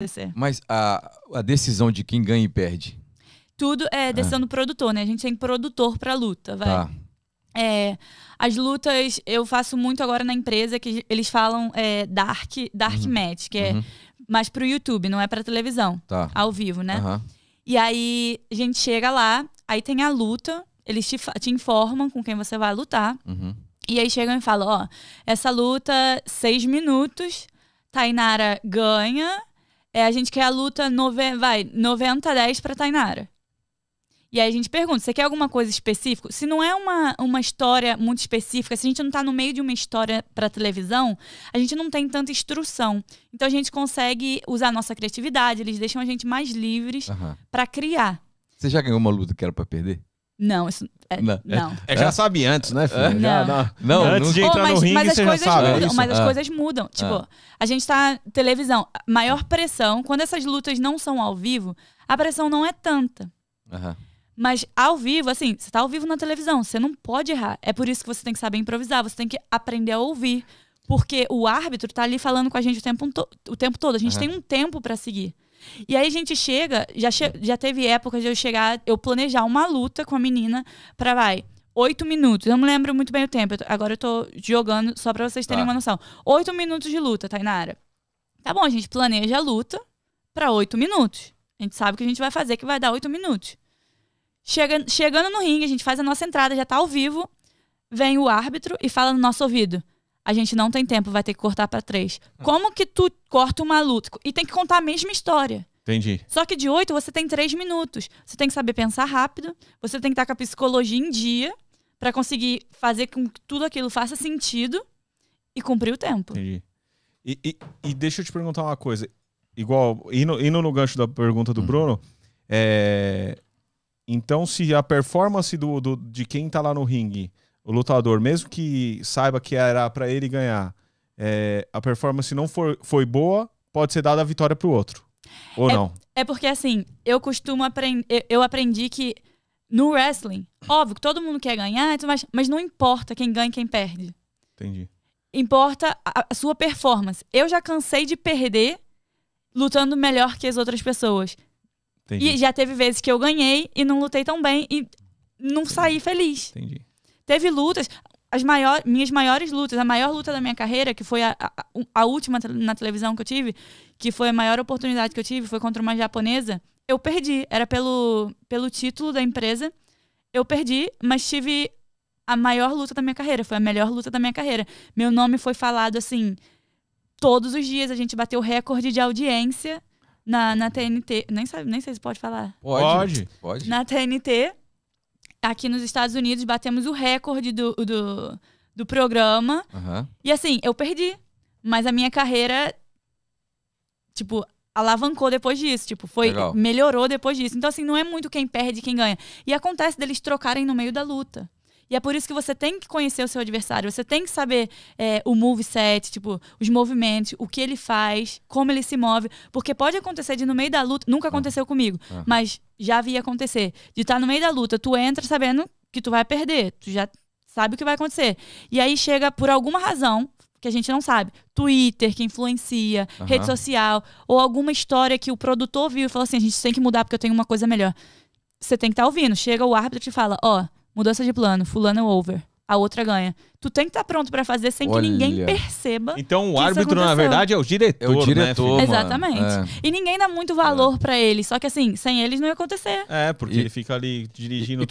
acontecer. Mas a, a decisão de quem ganha e perde? Tudo é, é. decisão é. do produtor, né? A gente tem produtor pra luta, vai. Tá. É, as lutas eu faço muito agora na empresa que eles falam é, dark, dark uhum. match, que é uhum. mais pro YouTube, não é pra televisão. Tá. Ao vivo, né? Uhum. E aí a gente chega lá, aí tem a luta, eles te, te informam com quem você vai lutar. Uhum. E aí chegam e falam, ó, essa luta, seis minutos, Tainara ganha é, a gente quer a luta nove... vai, 90 a 10 pra Tainara. E aí a gente pergunta, você quer alguma coisa específica? Se não é uma, uma história muito específica, se a gente não está no meio de uma história para televisão, a gente não tem tanta instrução. Então a gente consegue usar a nossa criatividade, eles deixam a gente mais livres uhum. para criar. Você já ganhou uma luta que era para perder? Não, isso. É, não. não. É, é já é? sabe antes, né, filho? É? Não. Já, não. não. Antes de entrar oh, mas, no ringue, mas as coisas sabe, mudam. É mas as ah. coisas mudam. Tipo, ah. a gente tá. Televisão, maior pressão. Quando essas lutas não são ao vivo, a pressão não é tanta. Aham. Mas ao vivo, assim, você tá ao vivo na televisão, você não pode errar. É por isso que você tem que saber improvisar, você tem que aprender a ouvir. Porque o árbitro tá ali falando com a gente o tempo, o tempo todo. A gente uhum. tem um tempo para seguir. E aí a gente chega, já, che já teve época de eu chegar, eu planejar uma luta com a menina pra, vai, oito minutos. Eu não lembro muito bem o tempo, eu agora eu tô jogando só pra vocês terem tá. uma noção. Oito minutos de luta, Tainara. Tá bom, a gente planeja a luta pra oito minutos. A gente sabe o que a gente vai fazer, que vai dar oito minutos. Chega, chegando no ringue, a gente faz a nossa entrada, já tá ao vivo. Vem o árbitro e fala no nosso ouvido a gente não tem tempo, vai ter que cortar para três. Ah. Como que tu corta uma luta? E tem que contar a mesma história. Entendi. Só que de oito você tem três minutos. Você tem que saber pensar rápido, você tem que estar com a psicologia em dia para conseguir fazer com que tudo aquilo faça sentido e cumprir o tempo. Entendi. E, e, e deixa eu te perguntar uma coisa. Igual, indo, indo no gancho da pergunta do uhum. Bruno, é, então se a performance do, do de quem está lá no ringue o lutador, mesmo que saiba que era para ele ganhar, é, a performance não for, foi boa, pode ser dada a vitória para o outro. Ou é, não? É porque assim, eu costumo aprender. Eu aprendi que no wrestling, óbvio que todo mundo quer ganhar, mas, mas não importa quem ganha e quem perde. Entendi. Importa a, a sua performance. Eu já cansei de perder lutando melhor que as outras pessoas. Entendi. E já teve vezes que eu ganhei e não lutei tão bem e não Entendi. saí feliz. Entendi. Teve lutas, as maior, minhas maiores lutas, a maior luta da minha carreira, que foi a, a, a, última na televisão que eu tive, que foi a maior oportunidade que eu tive, foi contra uma japonesa. Eu perdi, era pelo, pelo título da empresa. Eu perdi, mas tive a maior luta da minha carreira, foi a melhor luta da minha carreira. Meu nome foi falado assim, todos os dias a gente bateu recorde de audiência na, na TNT. Nem, sabe, nem sei se pode falar. Pode, pode. Na TNT. Tá aqui nos Estados Unidos batemos o recorde do, do, do programa. Uhum. E assim, eu perdi. Mas a minha carreira, tipo, alavancou depois disso. Tipo, foi. Legal. Melhorou depois disso. Então, assim, não é muito quem perde e quem ganha. E acontece deles trocarem no meio da luta. E é por isso que você tem que conhecer o seu adversário, você tem que saber é, o moveset, tipo, os movimentos, o que ele faz, como ele se move. Porque pode acontecer de no meio da luta, nunca ah. aconteceu ah. comigo, ah. mas já vi acontecer. De estar tá no meio da luta, tu entra sabendo que tu vai perder, tu já sabe o que vai acontecer. E aí chega, por alguma razão, que a gente não sabe, Twitter que influencia, rede social, ou alguma história que o produtor viu e falou assim: a gente tem que mudar porque eu tenho uma coisa melhor. Você tem que estar tá ouvindo. Chega o árbitro e te fala: ó, oh, Mudança de plano, fulano é over. A outra ganha. Tu tem que estar tá pronto para fazer sem Olha. que ninguém perceba. Então o árbitro, na verdade, é o diretor. É o né, diretor. Né, Exatamente. É. E ninguém dá muito valor é. para ele. Só que assim, sem eles não ia acontecer. É, porque e, ele fica ali dirigindo. E, e